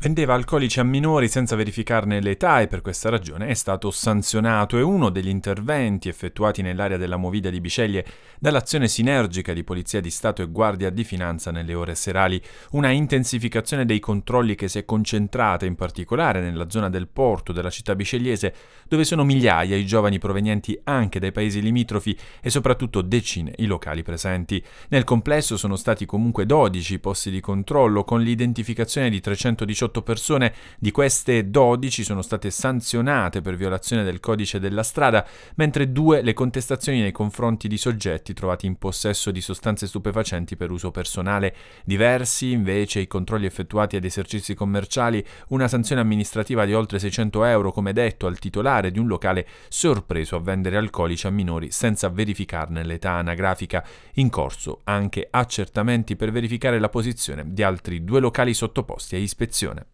Vendeva alcolici a minori senza verificarne l'età e per questa ragione è stato sanzionato e uno degli interventi effettuati nell'area della Movida di Biceglie dall'azione sinergica di Polizia di Stato e Guardia di Finanza nelle ore serali, una intensificazione dei controlli che si è concentrata in particolare nella zona del porto della città bicegliese dove sono migliaia i giovani provenienti anche dai paesi limitrofi e soprattutto decine i locali presenti. Nel complesso sono stati comunque 12 posti di controllo con l'identificazione di 318 18 persone, di queste 12 sono state sanzionate per violazione del codice della strada, mentre due le contestazioni nei confronti di soggetti trovati in possesso di sostanze stupefacenti per uso personale. Diversi invece i controlli effettuati ad esercizi commerciali, una sanzione amministrativa di oltre 600 euro come detto al titolare di un locale sorpreso a vendere alcolici a minori senza verificarne l'età anagrafica. In corso anche accertamenti per verificare la posizione di altri due locali sottoposti a ispezione.